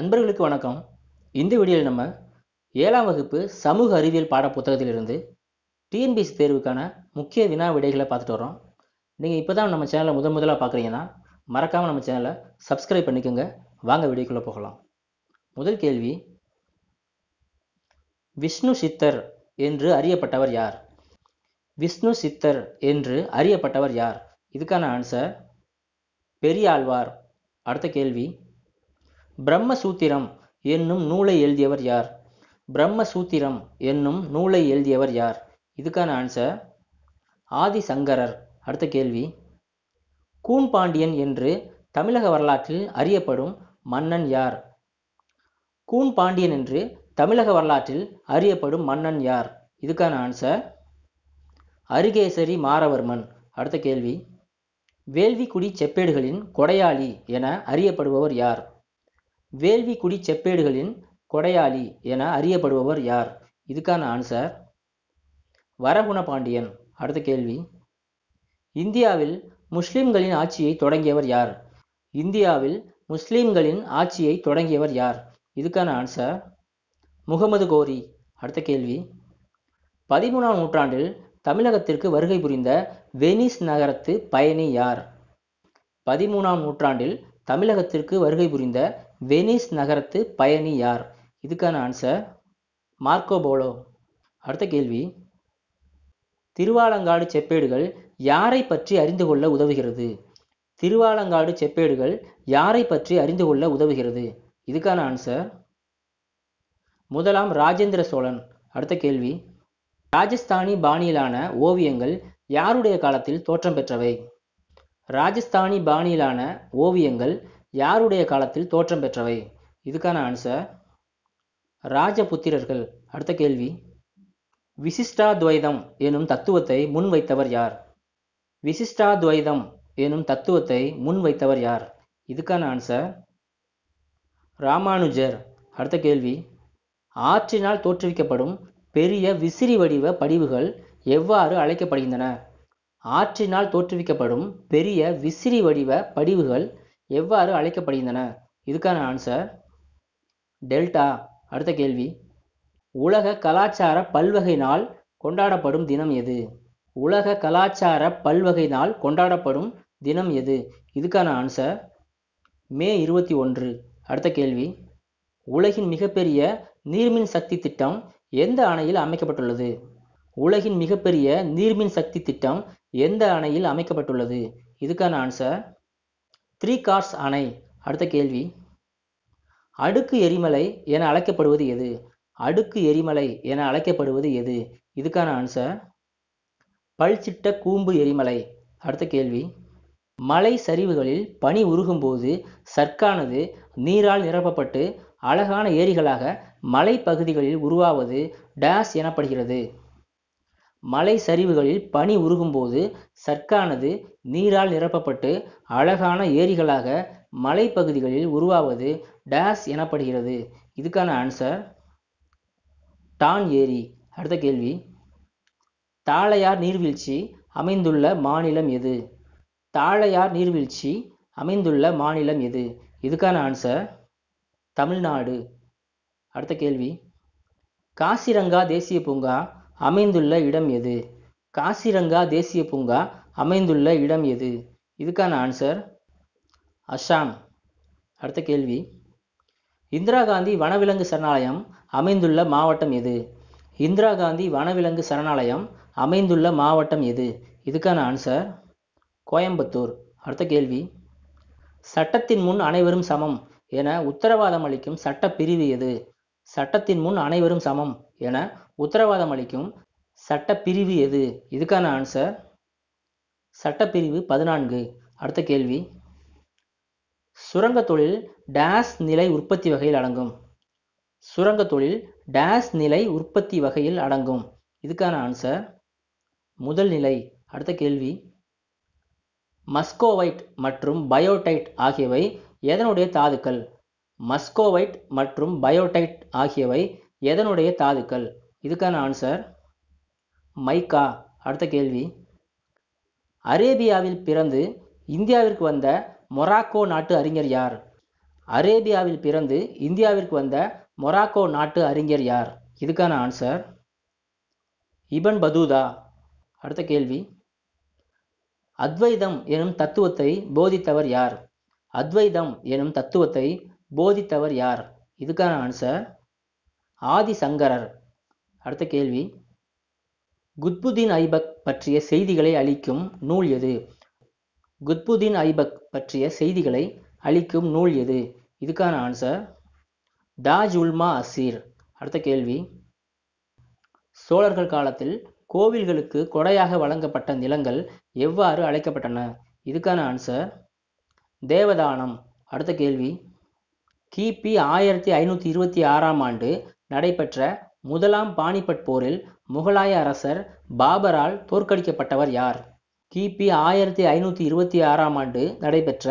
நண்பர்களுக்கு வணக்கம் இந்த வீடியோவில் நம்ம ஏழாம் வகுப்பு சமூக அறிவியல் பாட புத்தகத்திலிருந்து டிஎன்பிசி தேர்வுக்கான முக்கிய வினா விடைகளை பார்த்துட்டு வரோம் நீங்கள் இப்போ தான் நம்ம சேனலை முதன் முதலாக பார்க்குறீங்கன்னா மறக்காமல் நம்ம சேனலை சப்ஸ்கிரைப் பண்ணிக்கோங்க வாங்க வீடியோக்குள்ளே போகலாம் முதல் கேள்வி விஷ்ணு சித்தர் என்று அறியப்பட்டவர் யார் விஷ்ணு சித்தர் என்று அறியப்பட்டவர் யார் இதுக்கான ஆன்சர் பெரியாழ்வார் அடுத்த கேள்வி பிரம்மசூத்திரம் என்னும் நூலை எழுதியவர் யார் பிரம்மசூத்திரம் என்னும் நூலை எழுதியவர் யார் இதுக்கான ஆன்சர் ஆதிசங்கரர் அடுத்த கேள்வி கூன்பாண்டியன் என்று தமிழக வரலாற்றில் அறியப்படும் மன்னன் யார் கூன்பாண்டியன் என்று தமிழக வரலாற்றில் அறியப்படும் மன்னன் யார் இதுக்கான ஆன்சர் அருகேசரி மாரவர்மன் அடுத்த கேள்வி வேள்விக்குடி செப்பேடுகளின் கொடையாளி என அறியப்படுபவர் யார் வேள்விக்குடி செப்பேடுகளின் கொடையாளி என அறியப்படுபவர் யார் இதுக்கான ஆன்சர் வரகுண பாண்டியன் அடுத்த கேள்வி இந்தியாவில் முஸ்லிம்களின் ஆட்சியை தொடங்கியவர் யார் இந்தியாவில் முஸ்லிம்களின் ஆட்சியை தொடங்கியவர் யார் இதுக்கான ஆன்சர் முகமது கோரி அடுத்த கேள்வி பதிமூணாம் நூற்றாண்டில் தமிழகத்திற்கு வருகை புரிந்த வெனிஸ் நகரத்து பயணி யார் பதிமூணாம் நூற்றாண்டில் தமிழகத்திற்கு வருகை புரிந்த வெனிஸ் நகரத்து பயணி யார் இதுக்கான ஆன்சர் மார்க்கோ போலோ அடுத்த கேள்வி திருவாலங்காடு செப்பேடுகள் யாரை பற்றி அறிந்து கொள்ள உதவுகிறது திருவாலங்காடு செப்பேடுகள் யாரை பற்றி அறிந்து கொள்ள உதவுகிறது இதுக்கான ஆன்சர் முதலாம் ராஜேந்திர சோழன் அடுத்த கேள்வி ராஜஸ்தானி பாணியிலான ஓவியங்கள் யாருடைய காலத்தில் தோற்றம் பெற்றவை ராஜஸ்தானி பாணியிலான ஓவியங்கள் யாருடைய காலத்தில் தோற்றம் பெற்றவை இதுக்கான ஆன்சர் ராஜபுத்திரர்கள் அடுத்த கேள்வி விசிஷ்டாத்வைதம் எனும் தத்துவத்தை முன்வைத்தவர் யார் விசிஷ்டாத்வைதம் எனும் தத்துவத்தை முன்வைத்தவர் யார் இதுக்கான ஆன்சர் ராமானுஜர் அடுத்த கேள்வி ஆற்றினால் தோற்றுவிக்கப்படும் பெரிய விசிறி வடிவ படிவுகள் எவ்வாறு அழைக்கப்படுகின்றன ஆற்றினால் தோற்றுவிக்கப்படும் பெரிய விசிறி வடிவ படிவுகள் எவ்வாறு அழைக்கப்படுகின்றன இதுக்கான ஆன்சர் டெல்டா அடுத்த கேள்வி உலக கலாச்சார பல்வகை நாள் கொண்டாடப்படும் தினம் எது உலக கலாச்சார பல்வகை நாள் கொண்டாடப்படும் தினம் எது இதுக்கான ஆன்சர் மே இருபத்தி ஒன்று அடுத்த கேள்வி உலகின் மிகப்பெரிய நீர்மின் சக்தி திட்டம் எந்த அணையில் அமைக்கப்பட்டுள்ளது உலகின் மிகப்பெரிய நீர்மின் சக்தி திட்டம் எந்த அணையில் அமைக்கப்பட்டுள்ளது இதுக்கான ஆன்சர் த்ரீ கார்ஸ் அணை அடுத்த கேள்வி அடுக்கு எரிமலை என அழைக்கப்படுவது எது அடுக்கு எரிமலை என அழைக்கப்படுவது எது இதுக்கான ஆன்சர் பல்சிட்ட கூம்பு எரிமலை அடுத்த கேள்வி மலை சரிவுகளில் பனி உருகும்போது சர்க்கானது நீரால் நிரப்பப்பட்டு அழகான ஏரிகளாக மலை பகுதிகளில் உருவாவது டேஸ் எனப்படுகிறது மலை சரிவுகளில் பனி உருகும்போது சர்க்கானது நீரால் நிரப்பப்பட்டு அழகான ஏரிகளாக மலைப்பகுதிகளில் உருவாவது டேஸ் எனப்படுகிறது இதுக்கான ஆன்சர் டான் ஏரி அடுத்த கேள்வி தாளையார் நீர்வீழ்ச்சி அமைந்துள்ள மாநிலம் எது தாளையார் நீர்வீழ்ச்சி அமைந்துள்ள மாநிலம் எது இதுக்கான ஆன்சர் தமிழ்நாடு அடுத்த கேள்வி காசிரங்கா தேசிய பூங்கா அமைந்துள்ள இடம் எது காசிரங்கா தேசிய பூங்கா அமைந்துள்ள இடம் எது இதுக்கான ஆன்சர் அஸ்ஸாம் அடுத்த கேள்வி இந்திரா காந்தி வனவிலங்கு சரணாலயம் அமைந்துள்ள மாவட்டம் எது இந்திரா காந்தி வனவிலங்கு சரணாலயம் அமைந்துள்ள மாவட்டம் எது இதுக்கான ஆன்சர் கோயம்புத்தூர் அடுத்த கேள்வி சட்டத்தின் முன் அனைவரும் சமம் என உத்தரவாதம் அளிக்கும் சட்ட பிரிவு எது சட்டத்தின் முன் அனைவரும் சமம் என உத்தரவாதம் அளிக்கும் சட்டப்பிரிவு எது இதுக்கான ஆன்சர் சட்டப்பிரிவு பதினான்கு அடுத்த கேள்வி சுரங்க தொழில் டேஸ் நிலை உற்பத்தி வகையில் அடங்கும் சுரங்க தொழில் டேஸ் நிலை உற்பத்தி வகையில் அடங்கும் இதுக்கான ஆன்சர் முதல் நிலை அடுத்த கேள்வி மஸ்கோவைட் மற்றும் பயோடைட் ஆகியவை எதனுடைய தாதுக்கள் மஸ்கோவைட் மற்றும் பயோடைட் ஆகியவை எதனுடைய தாதுக்கள் இதுக்கான ஆன்சர் மைக்கா அடுத்த கேள்வி அரேபியாவில் பிறந்து இந்தியாவிற்கு வந்த மொராக்கோ நாட்டு அறிஞர் யார் அரேபியாவில் பிறந்து இந்தியாவிற்கு வந்த மொராக்கோ நாட்டு அறிஞர் யார் இதுக்கான ஆன்சர் இபன் பதூதா அடுத்த கேள்வி அத்வைதம் எனும் தத்துவத்தை போதித்தவர் யார் அத்வைதம் எனும் தத்துவத்தை போதித்தவர் யார் இதுக்கான ஆன்சர் ஆதிசங்கரர் அடுத்த கேள்வி குத்புதீன் ஐபக் பற்றிய செய்திகளை அளிக்கும் நூல் எது குத்புதீன் ஐபக் பற்றிய செய்திகளை அளிக்கும் நூல் எது இதுக்கான ஆன்சர் தாஜ் உல்மா அசீர் அடுத்த கேள்வி சோழர்கள் காலத்தில் கோவில்களுக்கு கொடையாக வழங்கப்பட்ட நிலங்கள் எவ்வாறு அழைக்கப்பட்டன இதுக்கான ஆன்சர் தேவதானம் அடுத்த கேள்வி கிபி ஆயிரத்தி ஐநூற்றி இருபத்தி ஆறாம் ஆண்டு நடைபெற்ற முதலாம் பானிபட் போரில் முகலாய அரசர் பாபரால் தோற்கடிக்கப்பட்டவர் யார் கிபி ஆயிரத்தி ஐநூற்றி இருபத்தி ஆறாம் ஆண்டு நடைபெற்ற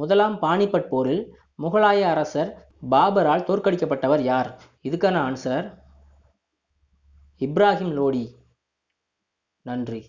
முதலாம் பானிபட் போரில் முகலாய அரசர் பாபரால் தோற்கடிக்கப்பட்டவர் யார் இதுக்கான ஆன்சர் இப்ராஹிம் லோடி நன்றி